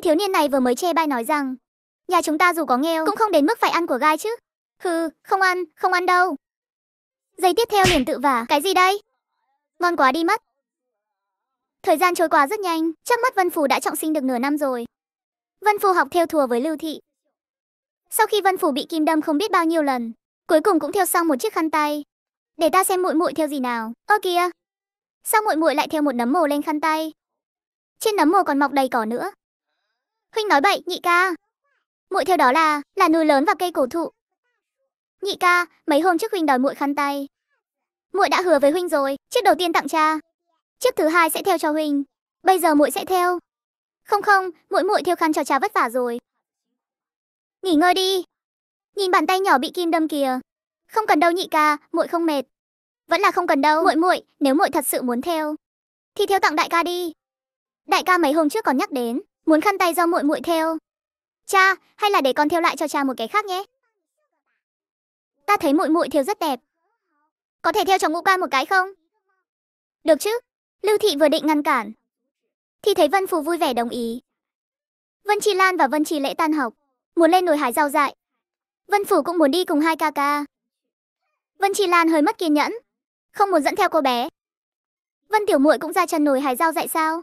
thiếu niên này vừa mới che bai nói rằng, nhà chúng ta dù có nghèo cũng không đến mức phải ăn của gai chứ. Hừ, không ăn, không ăn đâu. Giây tiếp theo liền tự vả, cái gì đây? Ngon quá đi mất. Thời gian trôi qua rất nhanh, chắc mất Vân Phù đã trọng sinh được nửa năm rồi. Vân Phù học theo thùa với Lưu Thị. Sau khi Vân Phù bị kim đâm không biết bao nhiêu lần, cuối cùng cũng theo xong một chiếc khăn tay. Để ta xem muội muội theo gì nào. Ơ kìa. Sao muội muội lại theo một nấm mồ lên khăn tay? Trên nấm mồ còn mọc đầy cỏ nữa. Huynh nói bậy, nhị ca. Muội theo đó là, là núi lớn và cây cổ thụ. Nhị ca, mấy hôm trước huynh đòi muội khăn tay. Muội đã hứa với huynh rồi, chiếc đầu tiên tặng cha. Chiếc thứ hai sẽ theo cho huynh. Bây giờ muội sẽ theo. Không không, muội muội theo khăn cho cha vất vả rồi. Nghỉ ngơi đi. Nhìn bàn tay nhỏ bị kim đâm kìa. Không cần đâu nhị ca, muội không mệt. Vẫn là không cần đâu, muội muội, nếu muội thật sự muốn theo thì theo tặng đại ca đi. Đại ca mấy hôm trước còn nhắc đến, Muốn khăn tay do muội muội theo. Cha, hay là để con theo lại cho cha một cái khác nhé. Ta thấy muội muội theo rất đẹp. Có thể theo cho ngũ ca một cái không? Được chứ? Lưu Thị vừa định ngăn cản. Thì thấy Vân Phù vui vẻ đồng ý. Vân Chi Lan và Vân Chi Lễ tan học, muốn lên nồi hải rau dại. Vân Phủ cũng muốn đi cùng hai ca ca. Vân Chi Lan hơi mất kiên nhẫn, không muốn dẫn theo cô bé. Vân Tiểu Muội cũng ra chân nồi hải rau dại sao?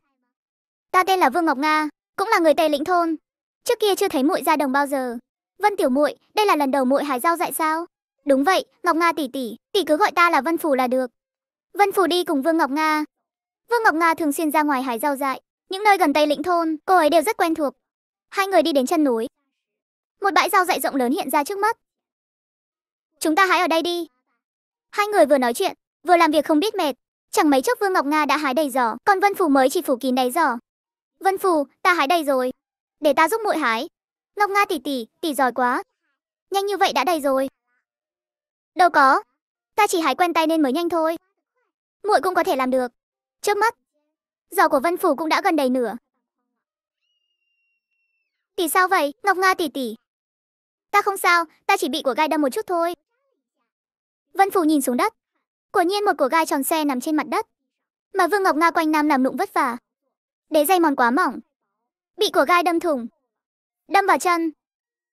Ta tên là Vương Ngọc Nga, cũng là người tề lĩnh thôn. Trước kia chưa thấy muội ra đồng bao giờ. Vân tiểu muội, đây là lần đầu muội hái rau dại sao? Đúng vậy, Ngọc Nga tỷ tỷ, tỷ cứ gọi ta là Vân phủ là được. Vân phủ đi cùng Vương Ngọc Nga. Vương Ngọc Nga thường xuyên ra ngoài hái rau dại, những nơi gần Tây Lĩnh thôn, cô ấy đều rất quen thuộc. Hai người đi đến chân núi. Một bãi rau dại rộng lớn hiện ra trước mắt. Chúng ta hái ở đây đi. Hai người vừa nói chuyện, vừa làm việc không biết mệt. Chẳng mấy chốc Vương Ngọc Nga đã hái đầy giỏ, còn Vân phủ mới chỉ phủ kín đáy giỏ. Vân Phù, ta hái đầy rồi. Để ta giúp muội hái. Ngọc Nga tỷ tỷ, tỷ giỏi quá. Nhanh như vậy đã đầy rồi. Đâu có, ta chỉ hái quen tay nên mới nhanh thôi. Muội cũng có thể làm được. Trước mắt, giỏ của Vân Phù cũng đã gần đầy nửa. Tỷ sao vậy, Ngọc Nga tỷ tỷ? Ta không sao, ta chỉ bị của gai đâm một chút thôi. Vân Phù nhìn xuống đất. Quả nhiên một của gai tròn xe nằm trên mặt đất. Mà Vương Ngọc Nga quanh năm làm nụng vất vả, Đế dây mòn quá mỏng. Bị của gai đâm thủng. Đâm vào chân.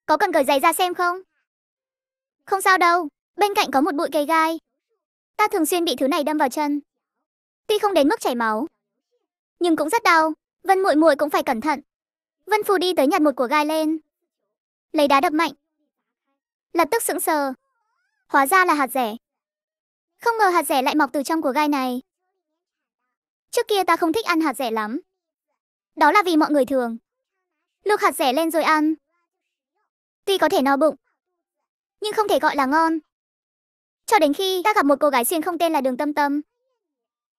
Có cần cởi giày ra xem không? Không sao đâu, bên cạnh có một bụi cây gai. Ta thường xuyên bị thứ này đâm vào chân. Tuy không đến mức chảy máu, nhưng cũng rất đau, Vân muội muội cũng phải cẩn thận. Vân Phù đi tới nhặt một của gai lên, lấy đá đập mạnh. Lập tức sững sờ, hóa ra là hạt rẻ. Không ngờ hạt rẻ lại mọc từ trong của gai này. Trước kia ta không thích ăn hạt rẻ lắm, đó là vì mọi người thường luộc hạt rẻ lên rồi ăn. Tuy có thể no bụng, nhưng không thể gọi là ngon. Cho đến khi ta gặp một cô gái xuyên không tên là Đường Tâm Tâm,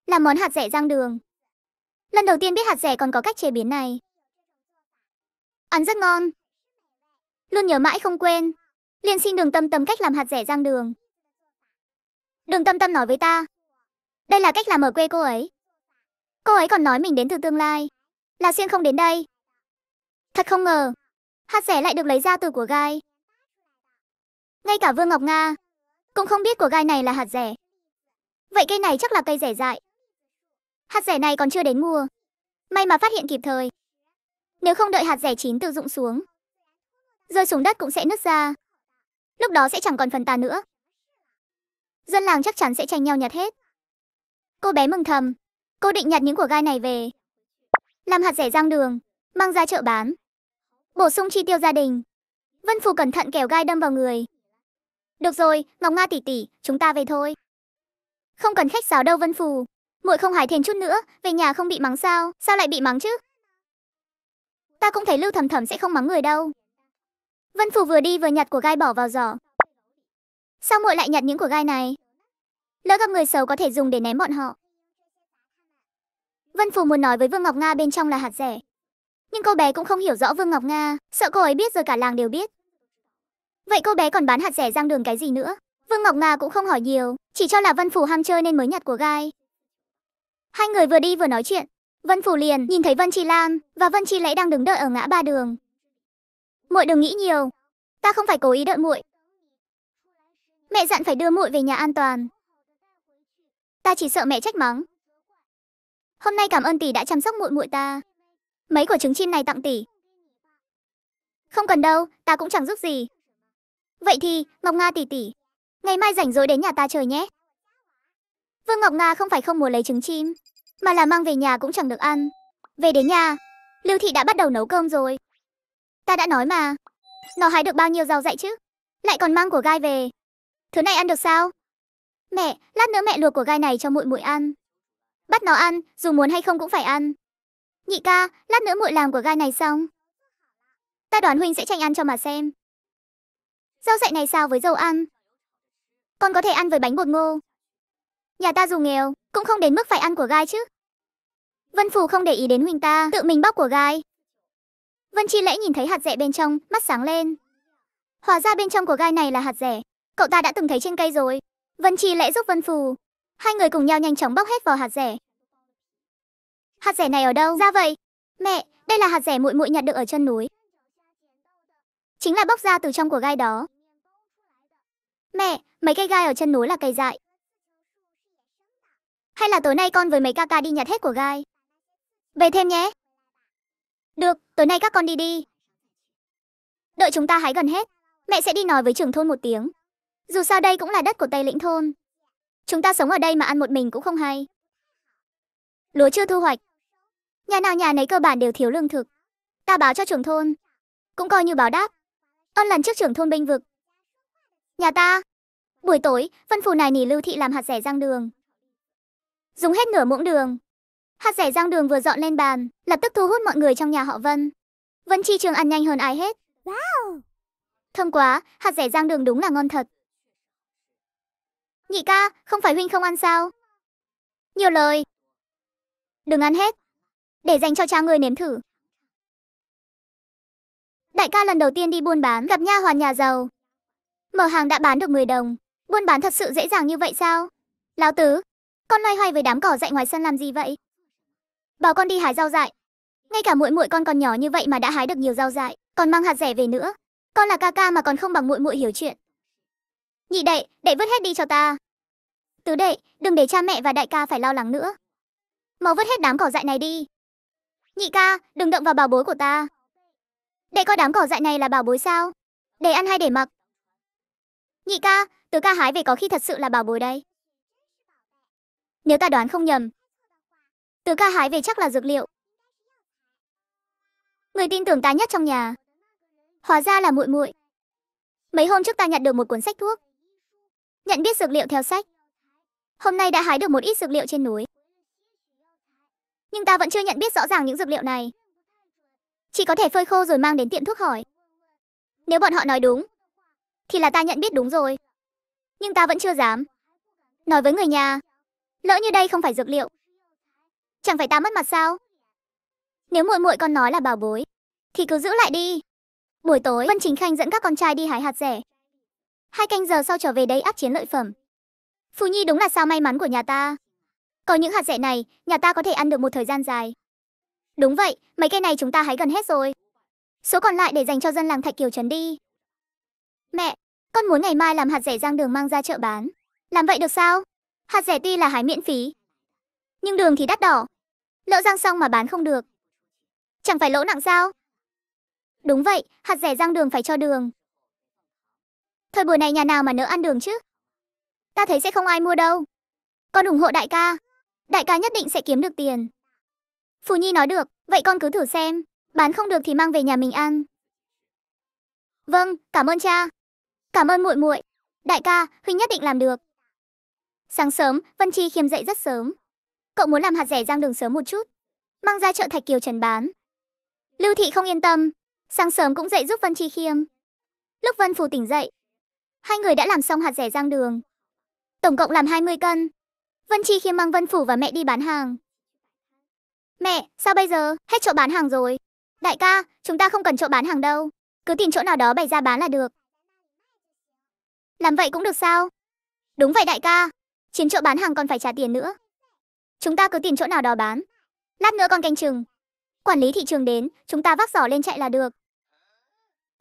làm món hạt rẻ rang đường. Lần đầu tiên biết hạt rẻ còn có cách chế biến này. Ăn rất ngon. Luôn nhớ mãi không quên. Liền xin Đường Tâm Tâm cách làm hạt rẻ rang đường. Đường Tâm Tâm nói với ta, đây là cách làm ở quê cô ấy. Cô ấy còn nói mình đến từ tương lai là Xuyên không đến đây. Thật không ngờ, hạt rẻ lại được lấy ra từ của gai. Ngay cả Vương Ngọc Nga cũng không biết của gai này là hạt rẻ. Vậy cây này chắc là cây rẻ dại. Hạt rẻ này còn chưa đến mùa. May mà phát hiện kịp thời. Nếu không đợi hạt rẻ chín tự dụng xuống, rơi xuống đất cũng sẽ nứt ra. Lúc đó sẽ chẳng còn phần tà nữa. Dân làng chắc chắn sẽ tranh nhau nhặt hết. Cô bé mừng thầm, cô định nhặt những của gai này về làm hạt rẻ rang đường, mang ra chợ bán. Bổ sung chi tiêu gia đình. Vân Phù cẩn thận kẻo gai đâm vào người. Được rồi, Ngọc Nga tỷ tỷ, chúng ta về thôi. Không cần khách sáo đâu Vân Phù, muội không hài thêm chút nữa, về nhà không bị mắng sao, sao lại bị mắng chứ? Ta cũng thấy Lưu Thầm Thầm sẽ không mắng người đâu. Vân Phù vừa đi vừa nhặt của gai bỏ vào giỏ. Sao muội lại nhặt những của gai này? Lỡ gặp người xấu có thể dùng để ném bọn họ. Vân Phù muốn nói với Vương Ngọc Nga bên trong là hạt rẻ. Nhưng cô bé cũng không hiểu rõ Vương Ngọc Nga, sợ cô ấy biết rồi cả làng đều biết. Vậy cô bé còn bán hạt rẻ giang đường cái gì nữa? Vương Ngọc Nga cũng không hỏi nhiều, chỉ cho là Vân Phù ham chơi nên mới nhặt của gai. Hai người vừa đi vừa nói chuyện, Vân Phù liền nhìn thấy Vân Chi Lam và Vân Chi Lễ đang đứng đợi ở ngã ba đường. Muội đừng nghĩ nhiều, ta không phải cố ý đợi muội. Mẹ dặn phải đưa muội về nhà an toàn. Ta chỉ sợ mẹ trách mắng, Hôm nay cảm ơn tỷ đã chăm sóc muội muội ta. Mấy quả trứng chim này tặng tỷ. Không cần đâu, ta cũng chẳng giúp gì. Vậy thì, Ngọc Nga tỷ tỷ, ngày mai rảnh rỗi đến nhà ta chơi nhé. Vương Ngọc Nga không phải không muốn lấy trứng chim, mà là mang về nhà cũng chẳng được ăn. Về đến nhà, Lưu Thị đã bắt đầu nấu cơm rồi. Ta đã nói mà, nó hái được bao nhiêu rau dại chứ, lại còn mang của gai về. Thứ này ăn được sao? Mẹ, lát nữa mẹ luộc của gai này cho muội muội ăn. Bắt nó ăn, dù muốn hay không cũng phải ăn. Nhị ca, lát nữa muội làm của gai này xong. Ta đoán huynh sẽ tranh ăn cho mà xem. Rau dại này sao với dầu ăn? Con có thể ăn với bánh bột ngô. Nhà ta dù nghèo, cũng không đến mức phải ăn của gai chứ. Vân Phù không để ý đến huynh ta, tự mình bóc của gai. Vân Chi Lễ nhìn thấy hạt rẻ bên trong, mắt sáng lên. Hóa ra bên trong của gai này là hạt rẻ. Cậu ta đã từng thấy trên cây rồi. Vân Chi Lễ giúp Vân Phù, Hai người cùng nhau nhanh chóng bóc hết vỏ hạt rẻ. Hạt rẻ này ở đâu ra vậy? Mẹ, đây là hạt rẻ muội muội nhặt được ở chân núi. Chính là bóc ra từ trong của gai đó. Mẹ, mấy cây gai ở chân núi là cây dại. Hay là tối nay con với mấy ca ca đi nhặt hết của gai. Về thêm nhé. Được, tối nay các con đi đi. Đợi chúng ta hái gần hết, mẹ sẽ đi nói với trưởng thôn một tiếng. Dù sao đây cũng là đất của Tây Lĩnh thôn. Chúng ta sống ở đây mà ăn một mình cũng không hay. Lúa chưa thu hoạch. Nhà nào nhà nấy cơ bản đều thiếu lương thực. Ta báo cho trưởng thôn. Cũng coi như báo đáp. Ơn lần trước trưởng thôn binh vực. Nhà ta. Buổi tối, vân phù này nỉ lưu thị làm hạt rẻ rang đường. Dùng hết nửa muỗng đường. Hạt rẻ rang đường vừa dọn lên bàn, lập tức thu hút mọi người trong nhà họ Vân. Vân Chi Trường ăn nhanh hơn ai hết. Wow! Thơm quá, hạt rẻ rang đường đúng là ngon thật. Nhị ca, không phải huynh không ăn sao? Nhiều lời. Đừng ăn hết. Để dành cho cha người nếm thử. Đại ca lần đầu tiên đi buôn bán gặp nha hoàn nhà giàu. Mở hàng đã bán được 10 đồng. Buôn bán thật sự dễ dàng như vậy sao? Lão tứ, con loay hoay với đám cỏ dại ngoài sân làm gì vậy? Bảo con đi hái rau dại. Ngay cả muội muội con còn nhỏ như vậy mà đã hái được nhiều rau dại, còn mang hạt rẻ về nữa. Con là ca ca mà còn không bằng muội muội hiểu chuyện. Nhị đệ, đệ vứt hết đi cho ta. Tứ đệ, đừng để cha mẹ và đại ca phải lo lắng nữa. Mau vứt hết đám cỏ dại này đi. Nhị ca, đừng động vào bảo bối của ta. Đệ coi đám cỏ dại này là bảo bối sao? Để ăn hay để mặc? Nhị ca, tứ ca hái về có khi thật sự là bảo bối đây. Nếu ta đoán không nhầm, tứ ca hái về chắc là dược liệu. Người tin tưởng ta nhất trong nhà, hóa ra là muội muội. Mấy hôm trước ta nhận được một cuốn sách thuốc, Nhận biết dược liệu theo sách. Hôm nay đã hái được một ít dược liệu trên núi. Nhưng ta vẫn chưa nhận biết rõ ràng những dược liệu này. Chỉ có thể phơi khô rồi mang đến tiệm thuốc hỏi. Nếu bọn họ nói đúng, thì là ta nhận biết đúng rồi. Nhưng ta vẫn chưa dám. Nói với người nhà, lỡ như đây không phải dược liệu. Chẳng phải ta mất mặt sao? Nếu muội muội con nói là bảo bối, thì cứ giữ lại đi. Buổi tối, Vân Chính Khanh dẫn các con trai đi hái hạt rẻ, Hai canh giờ sau trở về đây áp chiến lợi phẩm. Phù Nhi đúng là sao may mắn của nhà ta. Có những hạt rẻ này, nhà ta có thể ăn được một thời gian dài. Đúng vậy, mấy cây này chúng ta hái gần hết rồi. Số còn lại để dành cho dân làng Thạch Kiều Trấn đi. Mẹ, con muốn ngày mai làm hạt rẻ rang đường mang ra chợ bán. Làm vậy được sao? Hạt rẻ tuy là hái miễn phí, nhưng đường thì đắt đỏ. Lỡ rang xong mà bán không được. Chẳng phải lỗ nặng sao? Đúng vậy, hạt rẻ rang đường phải cho đường. Thời buổi này nhà nào mà nỡ ăn đường chứ? Ta thấy sẽ không ai mua đâu. Con ủng hộ đại ca. Đại ca nhất định sẽ kiếm được tiền. Phù Nhi nói được, vậy con cứ thử xem. Bán không được thì mang về nhà mình ăn. Vâng, cảm ơn cha. Cảm ơn muội muội. Đại ca, huynh nhất định làm được. Sáng sớm, Vân Chi khiêm dậy rất sớm. Cậu muốn làm hạt rẻ rang đường sớm một chút, mang ra chợ Thạch Kiều trần bán. Lưu Thị không yên tâm, sáng sớm cũng dậy giúp Vân Chi khiêm. Lúc Vân Phù tỉnh dậy, Hai người đã làm xong hạt rẻ rang đường. Tổng cộng làm 20 cân. Vân Chi khiêm mang Vân Phủ và mẹ đi bán hàng. Mẹ, sao bây giờ? Hết chỗ bán hàng rồi. Đại ca, chúng ta không cần chỗ bán hàng đâu. Cứ tìm chỗ nào đó bày ra bán là được. Làm vậy cũng được sao? Đúng vậy đại ca. Chiến chỗ bán hàng còn phải trả tiền nữa. Chúng ta cứ tìm chỗ nào đó bán. Lát nữa con canh chừng. Quản lý thị trường đến, chúng ta vác giỏ lên chạy là được.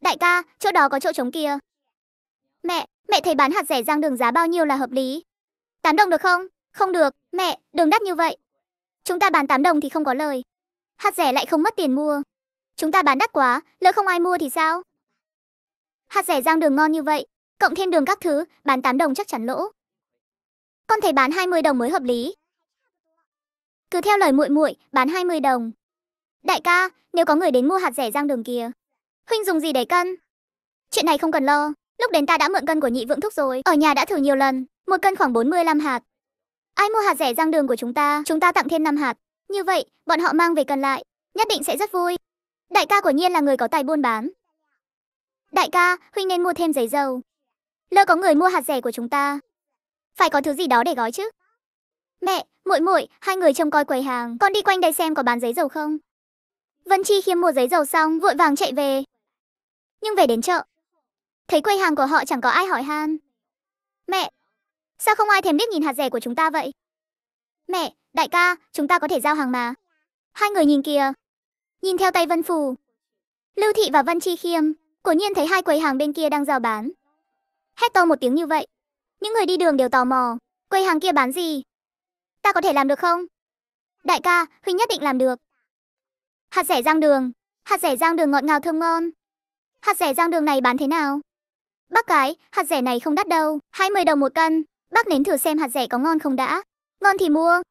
Đại ca, chỗ đó có chỗ trống kia. Mẹ, mẹ thấy bán hạt rẻ rang đường giá bao nhiêu là hợp lý? 8 đồng được không? Không được, mẹ, đường đắt như vậy. Chúng ta bán 8 đồng thì không có lời. Hạt rẻ lại không mất tiền mua. Chúng ta bán đắt quá, lỡ không ai mua thì sao? Hạt rẻ rang đường ngon như vậy, cộng thêm đường các thứ, bán 8 đồng chắc chắn lỗ. Con thấy bán 20 đồng mới hợp lý. Cứ theo lời muội muội, bán 20 đồng. Đại ca, nếu có người đến mua hạt rẻ rang đường kia, huynh dùng gì để cân? Chuyện này không cần lo. Lúc đến ta đã mượn cân của nhị vượng thúc rồi, ở nhà đã thử nhiều lần, một cân khoảng 45 hạt. Ai mua hạt rẻ rang đường của chúng ta, chúng ta tặng thêm 5 hạt. Như vậy, bọn họ mang về cân lại, nhất định sẽ rất vui. Đại ca của nhiên là người có tài buôn bán. Đại ca, huynh nên mua thêm giấy dầu. Lỡ có người mua hạt rẻ của chúng ta, phải có thứ gì đó để gói chứ. Mẹ, muội muội, hai người trông coi quầy hàng, con đi quanh đây xem có bán giấy dầu không. Vân Chi khiêm mua giấy dầu xong, vội vàng chạy về. Nhưng về đến chợ, Thấy quầy hàng của họ chẳng có ai hỏi han. Mẹ, sao không ai thèm liếc nhìn hạt rẻ của chúng ta vậy? Mẹ, đại ca, chúng ta có thể giao hàng mà. Hai người nhìn kìa. Nhìn theo tay Vân Phù. Lưu Thị và Vân Chi Khiêm, Cố nhiên thấy hai quầy hàng bên kia đang giao bán. Hét to một tiếng như vậy. Những người đi đường đều tò mò. Quầy hàng kia bán gì? Ta có thể làm được không? Đại ca, Huynh nhất định làm được. Hạt rẻ rang đường. Hạt rẻ rang đường ngọt ngào thơm ngon. Hạt rẻ rang đường này bán thế nào? Bác cái, hạt rẻ này không đắt đâu, 20 đồng một cân. Bác nếm thử xem hạt rẻ có ngon không đã. Ngon thì mua.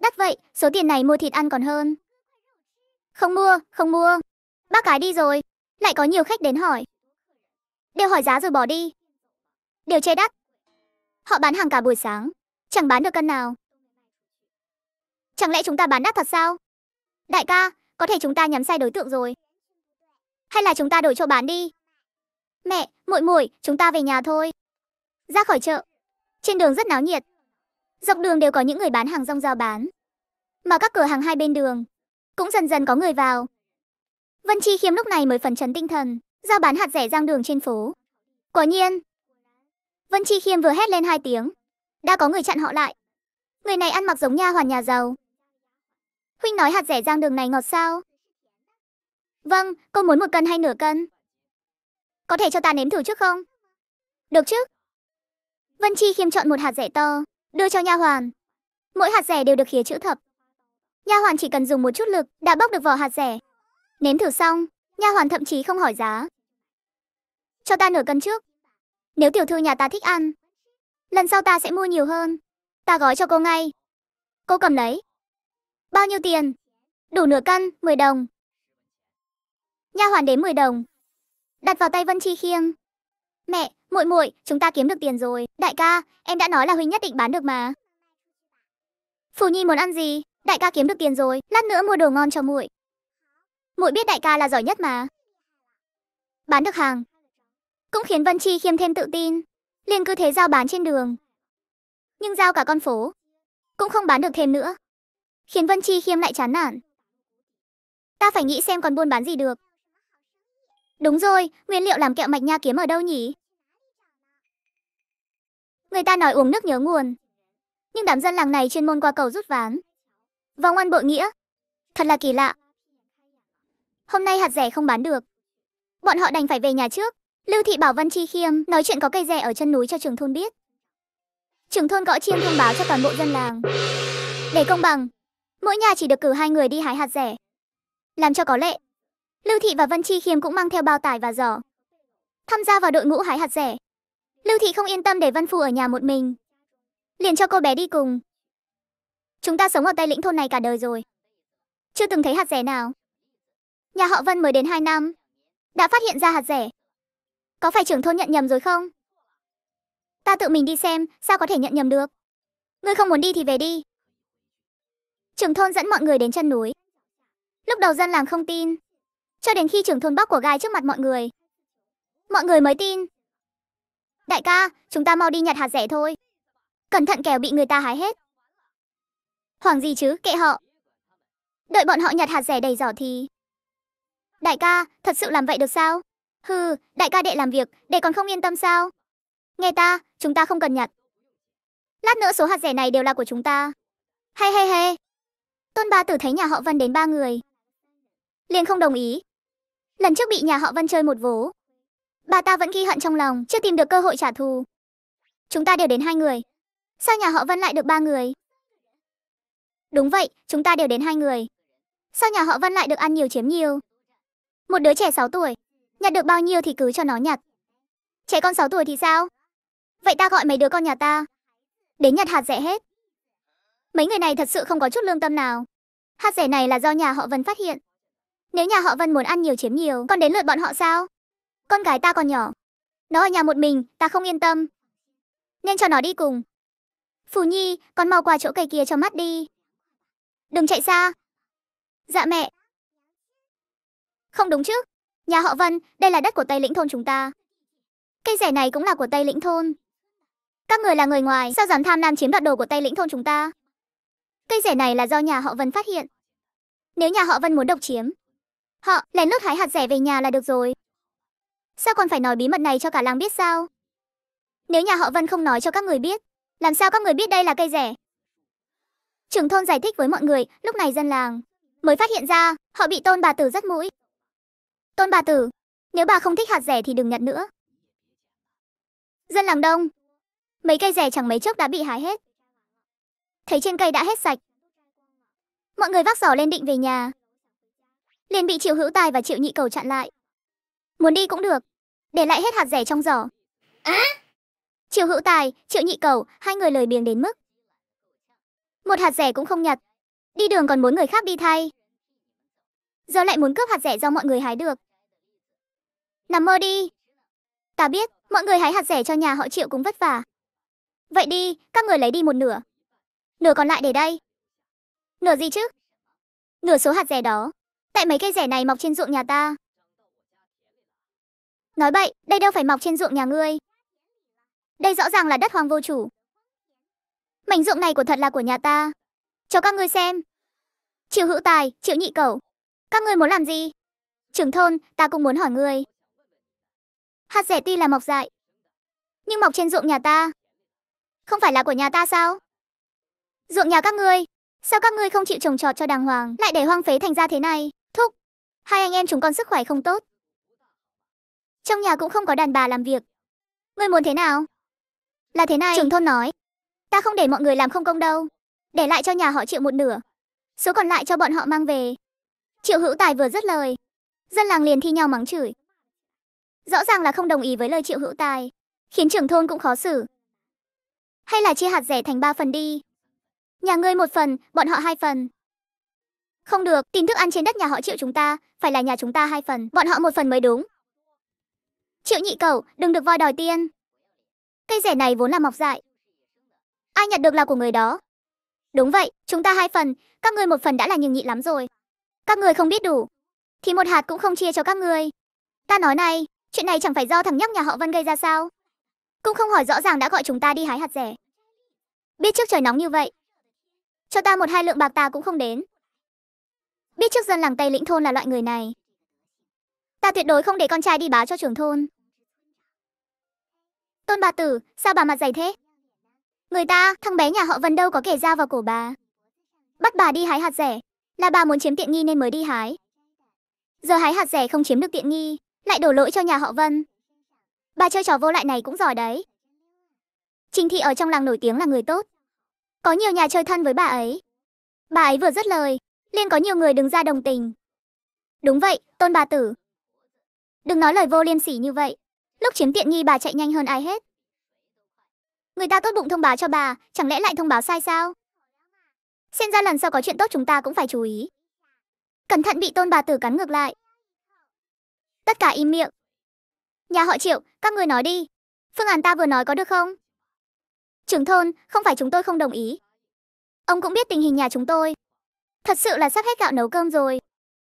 Đắt vậy, số tiền này mua thịt ăn còn hơn. Không mua, không mua. Bác cái đi rồi. Lại có nhiều khách đến hỏi. Đều hỏi giá rồi bỏ đi. Đều chê đắt. Họ bán hàng cả buổi sáng. Chẳng bán được cân nào. Chẳng lẽ chúng ta bán đắt thật sao? Đại ca, có thể chúng ta nhắm sai đối tượng rồi. Hay là chúng ta đổi chỗ bán đi, Mẹ, muội muội, chúng ta về nhà thôi. Ra khỏi chợ. Trên đường rất náo nhiệt. Dọc đường đều có những người bán hàng rong rào bán. Mà các cửa hàng hai bên đường cũng dần dần có người vào. Vân Chi Khiêm lúc này mới phần chấn tinh thần, giao bán hạt rẻ giang đường trên phố. Quả nhiên, Vân Chi Khiêm vừa hét lên hai tiếng, đã có người chặn họ lại. Người này ăn mặc giống nha hoàn nhà giàu. Huynh nói hạt rẻ giang đường này ngọt sao? Vâng, cô muốn một cân hay nửa cân? Có thể cho ta nếm thử trước không? Được chứ? Vân Chi khiêm chọn một hạt rẻ to, đưa cho nha hoàn. Mỗi hạt rẻ đều được khía chữ thập. Nha hoàn chỉ cần dùng một chút lực đã bóc được vỏ hạt rẻ. Nếm thử xong, nha hoàn thậm chí không hỏi giá. Cho ta nửa cân trước. Nếu tiểu thư nhà ta thích ăn, lần sau ta sẽ mua nhiều hơn. Ta gói cho cô ngay. Cô cầm lấy. Bao nhiêu tiền? Đủ nửa cân, 10 đồng. Nha hoàn đếm 10 đồng, đặt vào tay Vân Chi khiêng. "Mẹ, muội muội, chúng ta kiếm được tiền rồi. Đại ca, em đã nói là huynh nhất định bán được mà." "Phù Nhi muốn ăn gì? Đại ca kiếm được tiền rồi, lát nữa mua đồ ngon cho muội." "Muội biết đại ca là giỏi nhất mà." Bán được hàng, cũng khiến Vân Chi khiêm thêm tự tin, liền cứ thế giao bán trên đường. Nhưng giao cả con phố, cũng không bán được thêm nữa, khiến Vân Chi khiêm lại chán nản. Ta phải nghĩ xem còn buôn bán gì được. Đúng rồi, nguyên liệu làm kẹo mạch nha kiếm ở đâu nhỉ? Người ta nói uống nước nhớ nguồn. Nhưng đám dân làng này chuyên môn qua cầu rút ván. Vòng ăn bội nghĩa. Thật là kỳ lạ. Hôm nay hạt rẻ không bán được. Bọn họ đành phải về nhà trước. Lưu Thị Bảo Văn Chi Khiêm nói chuyện có cây rẻ ở chân núi cho trưởng thôn biết. Trưởng thôn gõ chiêm thông báo cho toàn bộ dân làng. Để công bằng, mỗi nhà chỉ được cử hai người đi hái hạt rẻ. Làm cho có lệ. Lưu Thị và Vân Chi Khiêm cũng mang theo bao tải và giỏ. Tham gia vào đội ngũ hái hạt rẻ. Lưu Thị không yên tâm để Vân Phu ở nhà một mình. Liền cho cô bé đi cùng. Chúng ta sống ở Tây Lĩnh thôn này cả đời rồi. Chưa từng thấy hạt rẻ nào. Nhà họ Vân mới đến 2 năm. Đã phát hiện ra hạt rẻ. Có phải trưởng thôn nhận nhầm rồi không? Ta tự mình đi xem, sao có thể nhận nhầm được? Ngươi không muốn đi thì về đi. Trưởng thôn dẫn mọi người đến chân núi. Lúc đầu dân làng không tin, cho đến khi trưởng thôn bóc của gai trước mặt mọi người. Mọi người mới tin. Đại ca, chúng ta mau đi nhặt hạt rẻ thôi. Cẩn thận kẻo bị người ta hái hết. Hoàng gì chứ, kệ họ. Đợi bọn họ nhặt hạt rẻ đầy giỏ thì... Đại ca, thật sự làm vậy được sao? Hừ, đại ca đệ làm việc, đệ còn không yên tâm sao? Nghe ta, chúng ta không cần nhặt. Lát nữa số hạt rẻ này đều là của chúng ta. Hay hay hay. Tôn Ba Tử thấy nhà họ Vân đến ba người. Liền không đồng ý. Lần trước bị nhà họ vân chơi một vố. Bà ta vẫn ghi hận trong lòng, chưa tìm được cơ hội trả thù. Chúng ta đều đến hai người. Sao nhà họ vân lại được ba người? Đúng vậy, chúng ta đều đến hai người. Sao nhà họ vân lại được ăn nhiều chiếm nhiều? Một đứa trẻ 6 tuổi, nhặt được bao nhiêu thì cứ cho nó nhặt. Trẻ con 6 tuổi thì sao? Vậy ta gọi mấy đứa con nhà ta. Đến nhặt hạt rẻ hết. Mấy người này thật sự không có chút lương tâm nào. Hạt rẻ này là do nhà họ Vân phát hiện. Nếu nhà họ Vân muốn ăn nhiều chiếm nhiều, con đến lượt bọn họ sao? Con gái ta còn nhỏ. Nó ở nhà một mình, ta không yên tâm. Nên cho nó đi cùng. Phù Nhi, con mau qua chỗ cây kia cho mắt đi. Đừng chạy xa. Dạ mẹ. Không đúng chứ. Nhà họ Vân, đây là đất của Tây Lĩnh Thôn chúng ta. Cây rẻ này cũng là của Tây Lĩnh Thôn. Các người là người ngoài, sao dám tham lam chiếm đoạt đồ của Tây Lĩnh Thôn chúng ta? Cây rẻ này là do nhà họ Vân phát hiện. Nếu nhà họ Vân muốn độc chiếm, Họ lén lút hái hạt rẻ về nhà là được rồi. Sao còn phải nói bí mật này cho cả làng biết sao? Nếu nhà họ Vân không nói cho các người biết, làm sao các người biết đây là cây rẻ? Trưởng thôn giải thích với mọi người, lúc này dân làng mới phát hiện ra họ bị tôn bà tử rất mũi. Tôn bà tử, nếu bà không thích hạt rẻ thì đừng nhận nữa. Dân làng đông, mấy cây rẻ chẳng mấy chốc đã bị hái hết. Thấy trên cây đã hết sạch. Mọi người vác giỏ lên định về nhà liền bị triệu hữu tài và triệu nhị cầu chặn lại muốn đi cũng được để lại hết hạt rẻ trong giỏ à? triệu hữu tài triệu nhị cầu hai người lời biếng đến mức một hạt rẻ cũng không nhặt đi đường còn muốn người khác đi thay giờ lại muốn cướp hạt rẻ do mọi người hái được nằm mơ đi ta biết mọi người hái hạt rẻ cho nhà họ triệu cũng vất vả vậy đi các người lấy đi một nửa nửa còn lại để đây nửa gì chứ nửa số hạt rẻ đó tại mấy cây rẻ này mọc trên ruộng nhà ta. Nói bậy, đây đâu phải mọc trên ruộng nhà ngươi. Đây rõ ràng là đất hoàng vô chủ. Mảnh ruộng này của thật là của nhà ta. Cho các ngươi xem. Triệu hữu tài, triệu nhị cẩu. Các ngươi muốn làm gì? Trưởng thôn, ta cũng muốn hỏi ngươi. Hạt rẻ tuy là mọc dại. Nhưng mọc trên ruộng nhà ta. Không phải là của nhà ta sao? Ruộng nhà các ngươi, Sao các ngươi không chịu trồng trọt cho đàng hoàng, lại để hoang phế thành ra thế này? Hai anh em chúng con sức khỏe không tốt. Trong nhà cũng không có đàn bà làm việc. Ngươi muốn thế nào? Là thế này. Trưởng thôn nói. Ta không để mọi người làm không công đâu. Để lại cho nhà họ chịu một nửa. Số còn lại cho bọn họ mang về. Triệu hữu tài vừa dứt lời. Dân làng liền thi nhau mắng chửi. Rõ ràng là không đồng ý với lời triệu hữu tài. Khiến trưởng thôn cũng khó xử. Hay là chia hạt rẻ thành ba phần đi. Nhà ngươi một phần, bọn họ hai phần. Không được, tìm thức ăn trên đất nhà họ Triệu chúng ta, phải là nhà chúng ta hai phần, bọn họ một phần mới đúng. Triệu nhị cầu đừng được voi đòi tiên. Cây rẻ này vốn là mọc dại. Ai nhặt được là của người đó. Đúng vậy, chúng ta hai phần, các ngươi một phần đã là nhường nhị lắm rồi. Các người không biết đủ, thì một hạt cũng không chia cho các người Ta nói này, chuyện này chẳng phải do thằng nhóc nhà họ Vân gây ra sao? Cũng không hỏi rõ ràng đã gọi chúng ta đi hái hạt rẻ. Biết trước trời nóng như vậy, cho ta một hai lượng bạc ta cũng không đến. Biết trước dân làng Tây Lĩnh Thôn là loại người này. Ta tuyệt đối không để con trai đi báo cho trưởng thôn. Tôn bà tử, sao bà mặt dày thế? Người ta, thằng bé nhà họ Vân đâu có kể ra vào cổ bà. Bắt bà đi hái hạt rẻ, là bà muốn chiếm tiện nghi nên mới đi hái. Giờ hái hạt rẻ không chiếm được tiện nghi, lại đổ lỗi cho nhà họ Vân. Bà chơi trò vô lại này cũng giỏi đấy. Trình Thị ở trong làng nổi tiếng là người tốt. Có nhiều nhà chơi thân với bà ấy. Bà ấy vừa dứt lời, Liên có nhiều người đứng ra đồng tình. Đúng vậy, tôn bà tử. Đừng nói lời vô liêm sỉ như vậy. Lúc chiếm tiện nghi bà chạy nhanh hơn ai hết. Người ta tốt bụng thông báo cho bà, chẳng lẽ lại thông báo sai sao? Xem ra lần sau có chuyện tốt chúng ta cũng phải chú ý. Cẩn thận bị tôn bà tử cắn ngược lại. Tất cả im miệng. Nhà họ triệu, các người nói đi. Phương án ta vừa nói có được không? Trưởng thôn, không phải chúng tôi không đồng ý. Ông cũng biết tình hình nhà chúng tôi, Thật sự là sắp hết gạo nấu cơm rồi.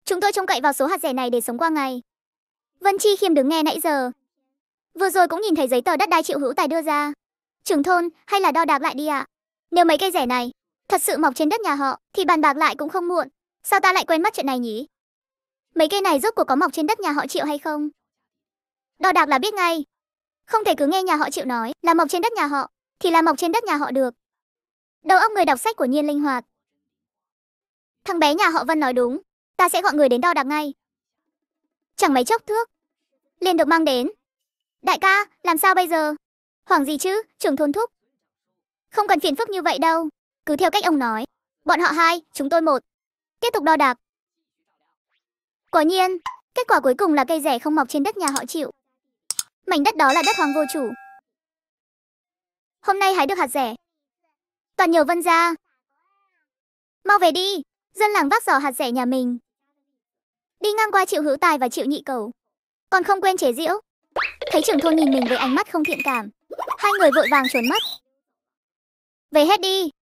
Chúng tôi trông cậy vào số hạt rẻ này để sống qua ngày. Vân Chi khiêm đứng nghe nãy giờ. Vừa rồi cũng nhìn thấy giấy tờ đất đai triệu hữu tài đưa ra. Trưởng thôn, hay là đo đạc lại đi ạ. À? Nếu mấy cây rẻ này thật sự mọc trên đất nhà họ, thì bàn bạc lại cũng không muộn. Sao ta lại quên mất chuyện này nhỉ? Mấy cây này rốt cuộc có mọc trên đất nhà họ triệu hay không? Đo đạc là biết ngay. Không thể cứ nghe nhà họ triệu nói là mọc trên đất nhà họ, thì là mọc trên đất nhà họ được. Đầu óc người đọc sách của Nhiên linh hoạt, Thằng bé nhà họ Vân nói đúng, ta sẽ gọi người đến đo đạc ngay. Chẳng mấy chốc thước, liền được mang đến. Đại ca, làm sao bây giờ? Hoảng gì chứ, trưởng thôn thúc. Không cần phiền phức như vậy đâu, cứ theo cách ông nói. Bọn họ hai, chúng tôi một. Tiếp tục đo đạc. Quả nhiên, kết quả cuối cùng là cây rẻ không mọc trên đất nhà họ chịu. Mảnh đất đó là đất hoàng vô chủ. Hôm nay hái được hạt rẻ. Toàn nhờ Vân ra. Mau về đi, Dân làng vác giỏ hạt rẻ nhà mình. Đi ngang qua Triệu Hữu Tài và Triệu Nhị Cầu. Còn không quên chế diễu Thấy trưởng thôn nhìn mình với ánh mắt không thiện cảm. Hai người vội vàng trốn mất. Về hết đi.